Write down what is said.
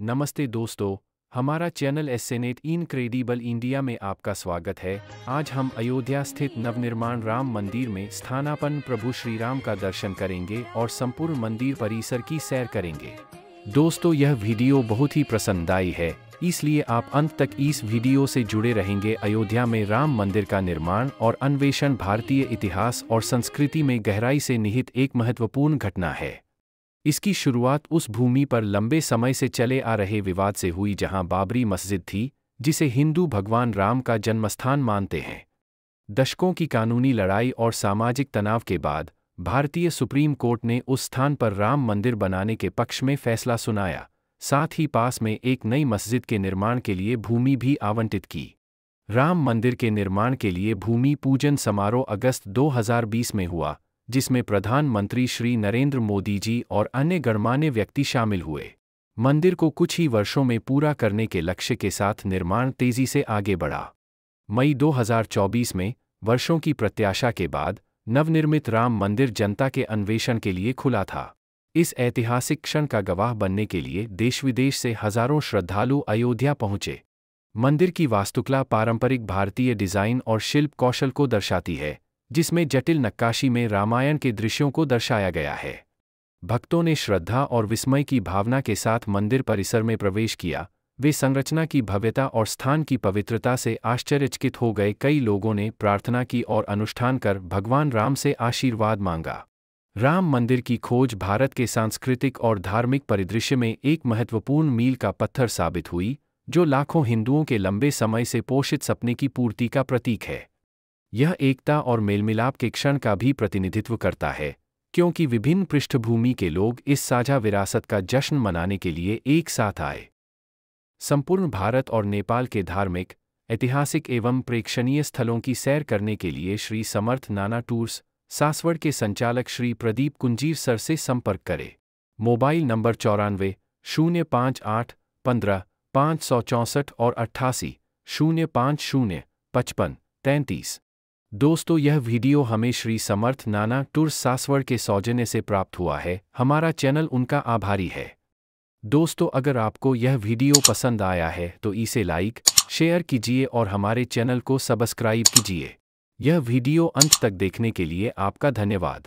नमस्ते दोस्तों हमारा channel S N at Incredible India में आपका स्वागत है आज हम अयोध्या स्थित नवनिर्माण राम मंदिर में स्थानापन प्रभु श्री राम का दर्शन करेंगे और संपूर्ण मंदिर परिसर की सैर करेंगे दोस्तों यह वीडियो बहुत ही प्रसन्नदायी है इसलिए आप अंत तक इस वीडियो से जुड़े रहेंगे अयोध्या में राम मंदिर का निर्माण और अन्वेषण भारतीय इतिहास और संस्कृति में गहराई से निहित एक महत्वपूर्ण घटना है इसकी शुरुआत उस भूमि पर लंबे समय से चले आ रहे विवाद से हुई जहां बाबरी मस्जिद थी जिसे हिंदू भगवान राम का जन्मस्थान मानते हैं दशकों की कानूनी लड़ाई और सामाजिक तनाव के बाद भारतीय सुप्रीम कोर्ट ने उस स्थान पर राम मंदिर बनाने के पक्ष में फैसला सुनाया साथ ही पास में एक नई मस्जिद के निर्माण के लिए भूमि भी आवंटित की राम मंदिर के निर्माण के लिए भूमि पूजन समारोह अगस्त 2020 में हुआ जिसमें प्रधानमंत्री श्री नरेंद्र मोदी जी और अन्य गणमान्य व्यक्ति शामिल हुए मंदिर को कुछ ही वर्षों में पूरा करने के लक्ष्य के साथ निर्माण तेजी से आगे बढ़ा मई 2024 में वर्षों की प्रत्याशा के बाद नवनिर्मित राम मंदिर जनता के अन्वेषण के लिए खुला था इस ऐतिहासिक क्षण का गवाह बनने के लिए देश विदेश से हजारों श्रद्धालु अयोध्या पहुंचे मंदिर की वास्तुकला पारंपरिक भारतीय डिजाइन और शिल्प कौशल को दर्शाती है जिसमें जटिल नक्काशी में रामायण के दृश्यों को दर्शाया गया है भक्तों ने श्रद्धा और विस्मय की भावना के साथ मंदिर परिसर में प्रवेश किया वे संरचना की भव्यता और स्थान की पवित्रता से आश्चर्यचकित हो गए कई लोगों ने प्रार्थना की और अनुष्ठान कर भगवान राम से आशीर्वाद मांगा राम मंदिर की खोज भारत के सांस्कृतिक और धार्मिक परिदृश्य में एक महत्वपूर्ण मील का पत्थर साबित हुई जो लाखों हिंदुओं के लंबे समय से पोषित सपने की पूर्ति का प्रतीक है यह एकता और मेलमिलाप के क्षण का भी प्रतिनिधित्व करता है क्योंकि विभिन्न पृष्ठभूमि के लोग इस साझा विरासत का जश्न मनाने के लिए एक साथ आए संपूर्ण भारत और नेपाल के धार्मिक ऐतिहासिक एवं प्रेक्षणीय स्थलों की सैर करने के लिए श्री समर्थ नाना टूर्स सासवड़ के संचालक श्री प्रदीप कुंजीर सर से संपर्क करें मोबाइल नंबर चौरानवे शून्य पाँच आठ पंद्रह पाँच सौ चौंसठ और अट्ठासी शून्य पाँच शून्य पचपन तैंतीस दोस्तों यह वीडियो हमें श्री समर्थ नाना टूर सासवर के सौजन्य से प्राप्त हुआ है हमारा चैनल उनका आभारी है दोस्तों अगर आपको यह वीडियो पसंद आया है तो इसे लाइक शेयर कीजिए और हमारे चैनल को सब्सक्राइब कीजिए यह वीडियो अंत तक देखने के लिए आपका धन्यवाद